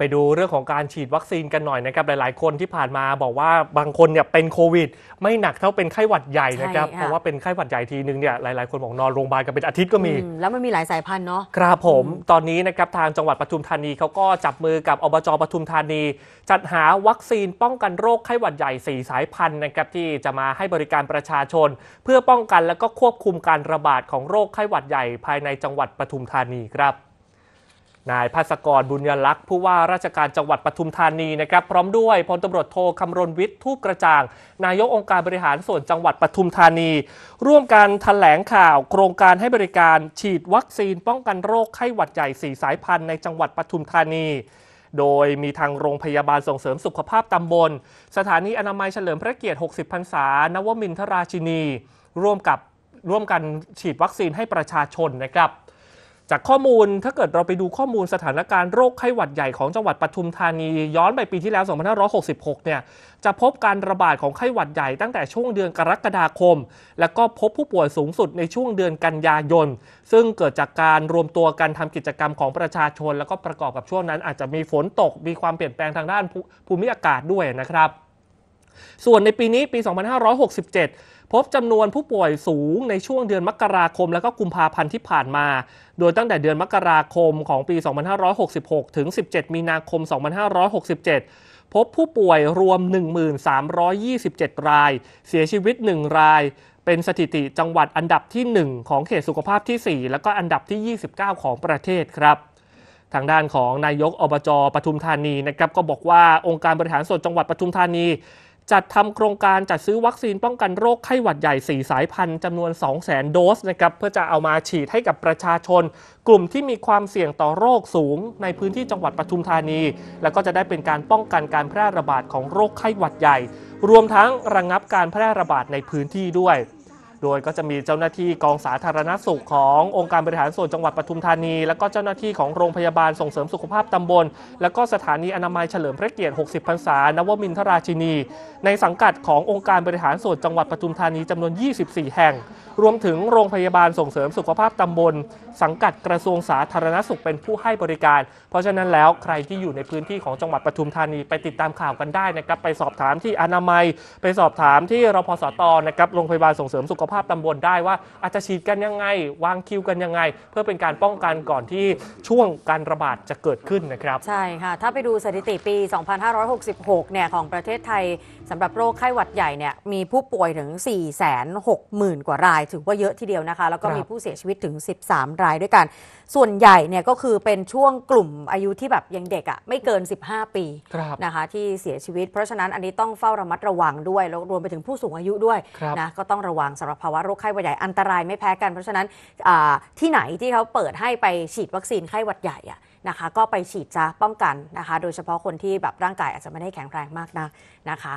ไปดูเรื่องของการฉีดวัคซีนกันหน่อยนะครับหลายๆ คนที่ผ่านมาบอกว่าบางคนเนี่ยเป็นโควิดไม่หนักเท่าเป็นไข้หวัดใหญ่นะครับเพราะว่าเป็นไข้หวัดใหญ่ทีนึงเนี่ยหลายๆคนบอกนอนโรงพยาบาลกันเป็นอาทิตย์ก็มีแล้วมันมีหลายสายพันธุ์เนาะครับผม ตอนนี้นะครับทางจังหวัดปทุมธานีเขาก็จับมือกับอบจปทุมธานี จัดหาวัคซีนป้องกันโรคไข้หวัดใหญ่4สายพันธุ์นะครับที่จะมาให้บริการประชาชน เพื่อป้องกันและก็ควบคุมการระบาดของโรคไข้หวัดใหญ่ภายในจังหวัดปทุมธานีครับนายภัสกรบุญยลักษ์ผู้ว่าราชการจังหวัดปทุมธานีนะครับพร้อมด้วยพลตำรวจโทคำรณวิทย์ทูปกระจ่าง นายกองค์การบริหารส่วนจังหวัดปทุมธานี ร่วมกันถแถลงข่าว โครงการให้บริการ ฉีดวัคซีน ป้องกันโรคไข้หวัดใหญ่สีสายพันธุ์ในจังหวัดปทุมธานี โดยมีทางโรงพยาบาลส่งเสริมสุขภาพตำบล สถานีอนามัยเฉลิมพระเกียรติ 60 พรรษานวมินทราชินีร่วมกับร่วมกันฉีดวัคซีนให้ประชาชนนะครับจากข้อมูลถ้าเกิดเราไปดูข้อมูลสถานการณ์โรคไข้หวัดใหญ่ของจังหวัดปทุมธานีย้อนไปปีที่แล้ว 2566 เนี่ยจะพบการระบาดของไข้หวัดใหญ่ตั้งแต่ช่วงเดือนกรกฎาคม แล้วก็พบผู้ป่วยสูงสุดในช่วงเดือนกันยายนซึ่งเกิดจากการรวมตัวกันทำกิจกรรมของประชาชน แล้วก็ประกอบกับช่วงนั้นอาจจะมีฝนตกมีความเปลี่ยนแปลงทางด้านภูมิอากาศด้วยนะครับส่วนในปีนี้ปี 2567 พบจำนวนผู้ป่วยสูงในช่วงเดือนมกราคมและก็กุมภาพันธ์ที่ผ่านมา โดยตั้งแต่เดือนมกราคมของปี 2566 ถึง 17 มีนาคม 2567 พบผู้ป่วยรวม 1,327 ราย เสียชีวิต 1 ราย เป็นสถิติจังหวัดอันดับที่ 1 ของเขตสุขภาพที่ 4 และก็อันดับที่ 29 ของประเทศครับ ทางด้านของนายกอบจปทุมธานีนะครับก็บอกว่าองค์การบริหารส่วนจังหวัดปทุมธานีจัดทำโครงการจัดซื้อวัคซีนป้องกันโรคไข้หวัดใหญ่ 4 สายพันธุ์จำนวน 200,000 โดสนะครับเพื่อจะเอามาฉีดให้กับประชาชน กลุ่มที่มีความเสี่ยงต่อโรคสูงในพื้นที่จังหวัดปทุมธานี แล้วก็จะได้เป็นการป้องกันการแพร่ระบาดของโรคไข้หวัดใหญ่ รวมทั้งระงงับการแพร่ระบาดในพื้นที่ด้วยโดยก็จะมีเจ้าหน้าที่กองสาธารณสุขขององค์การบริหารส่วนจังหวัดปทุมธานี และก็เจ้าหน้าที่ของโรงพยาบาลส่งเสริมสุขภาพตำบล และก็สถานีอนามัยเฉลิมพระเกียรติ 60 พรรษานวมินทราชินี ในสังกัดขององค์การบริหารส่วนจังหวัดปทุมธานีจำนวน 24 แห่ง รวมถึงโรงพยาบาลส่งเสริมสุขภาพตำบล สังกัดกระทรวงสาธารณสุขเป็นผู้ให้บริการ เพราะฉะนั้นแล้ว ใครที่อยู่ในพื้นที่ของจังหวัดปทุมธานีไปติดตามข่าวกันได้นะครับไปสอบถามที่อนามัย ไปสอบถามที่รพสตนะครับโรงพยาบาลส่งเสริมสุขภาพภาพตำบลได้ว่าอาจจะฉีดกันยังไง วางคิวกันยังไง เพื่อเป็นการป้องกันก่อนที่ช่วงการระบาดจะเกิดขึ้นนะครับ ใช่ค่ะ ถ้าไปดูสถิติปี 2566 เนี่ยของประเทศไทยสำหรับโรคไข้หวัดใหญ่เนี่ยมีผู้ป่วยถึง 460,000 กว่ารายถือว่าเยอะทีเดียวนะคะ แล้วก็มีผู้เสียชีวิตถึง 13 รายด้วยกัน ส่วนใหญ่เนี่ยก็คือเป็นช่วงกลุ่มอายุที่แบบยังเด็กอะ่ะไม่เกิน 15 ปีนะคะที่เสียชีวิตเพราะฉะนั้นอันนี้ต้องเฝ้าระมัดระวังด้วยแล้วรวมไปถึงผู้สูงอายุด้วยนะก็ต้องระวังสำหรับภาวะโรคไข้หวัดใหญ่อันตรายไม่แพ้กันเพราะฉะนั้นที่ไหนที่เขาเปิดให้ไปฉีดวัคซีนไข้หวัดใหญ่อะนะคะ ก็ไปฉีดจะป้องกันนะคะ โดยเฉพาะคนที่แบบร่างกายอาจจะไม่ได้แข็งแรงมากนะนะคะ